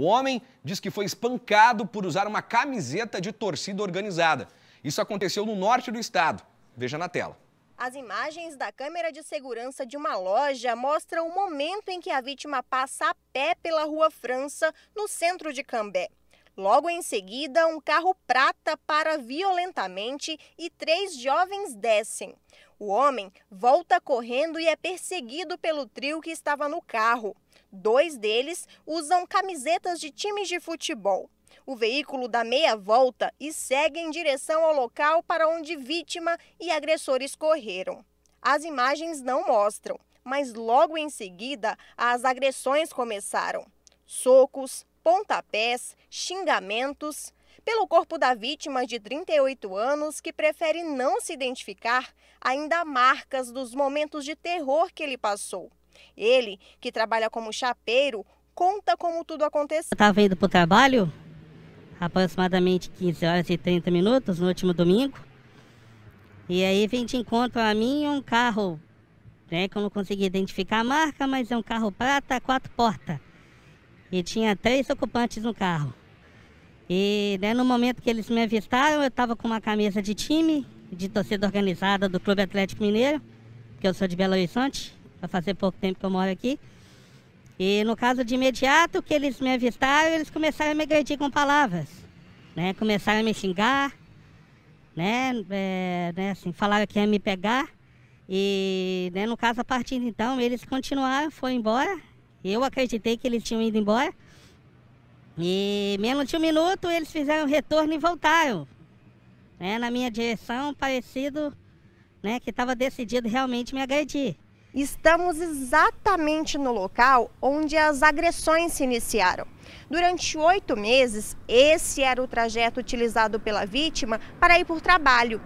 O homem diz que foi espancado por usar uma camiseta de torcida organizada. Isso aconteceu no norte do estado. Veja na tela. As imagens da câmera de segurança de uma loja mostram o momento em que a vítima passa a pé pela Rua França, no centro de Cambé. Logo em seguida, um carro prata para violentamente e três jovens descem. O homem volta correndo e é perseguido pelo trio que estava no carro. Dois deles usam camisetas de times de futebol. O veículo dá meia volta e segue em direção ao local para onde vítima e agressores correram. As imagens não mostram, mas logo em seguida as agressões começaram. Socos, pontapés, xingamentos. Pelo corpo da vítima de 38 anos, que prefere não se identificar, ainda há marcas dos momentos de terror que ele passou. Ele, que trabalha como chapeiro, conta como tudo aconteceu. Eu tá estava indo para o trabalho, aproximadamente 15 horas e 30 minutos, no último domingo. E aí vem de encontro a mim um carro, né, que eu não consegui identificar a marca, mas é um carro prata, quatro portas. E tinha três ocupantes no carro. E né, no momento que eles me avistaram, eu estava com uma camisa de time, de torcida organizada do Clube Atlético Mineiro, que eu sou de Belo Horizonte. Vai fazer pouco tempo que eu moro aqui. E no caso de imediato que eles me avistaram, eles começaram a me agredir com palavras, né? Começaram a me xingar, né? É, né assim, falaram que ia me pegar. E né, no caso, a partir de então, eles continuaram, foram embora. Eu acreditei que eles tinham ido embora. E menos de um minuto eles fizeram retorno e voltaram. Né, na minha direção, parecido né, que estava decidido realmente me agredir. Estamos exatamente no local onde as agressões se iniciaram. Durante oito meses, esse era o trajeto utilizado pela vítima para ir para o trabalho.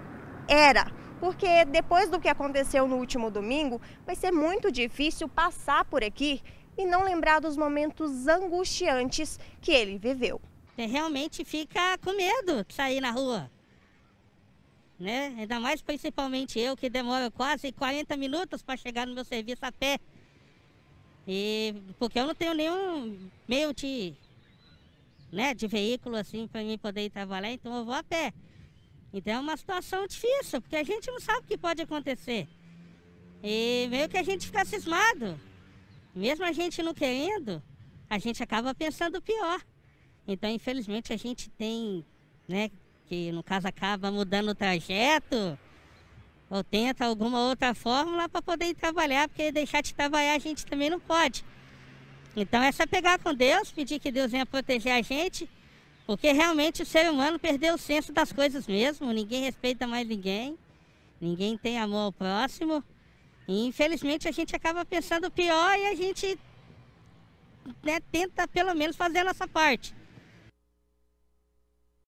Era, porque depois do que aconteceu no último domingo, vai ser muito difícil passar por aqui e não lembrar dos momentos angustiantes que ele viveu. É, realmente fica com medo de sair na rua né? Ainda mais principalmente eu, que demoro quase 40 minutos para chegar no meu serviço a pé. E porque eu não tenho nenhum meio de, né, de veículo assim para mim poder ir trabalhar, então eu vou a pé. Então é uma situação difícil, porque a gente não sabe o que pode acontecer. E meio que a gente fica cismado. Mesmo a gente não querendo, a gente acaba pensando pior. Então, infelizmente, a gente tem né, que no caso acaba mudando o trajeto, ou tenta alguma outra fórmula para poder ir trabalhar, porque deixar de trabalhar a gente também não pode. Então é só pegar com Deus, pedir que Deus venha proteger a gente, porque realmente o ser humano perdeu o senso das coisas mesmo, ninguém respeita mais ninguém, ninguém tem amor ao próximo. E infelizmente a gente acaba pensando pior e a gente né, tenta pelo menos fazer a nossa parte.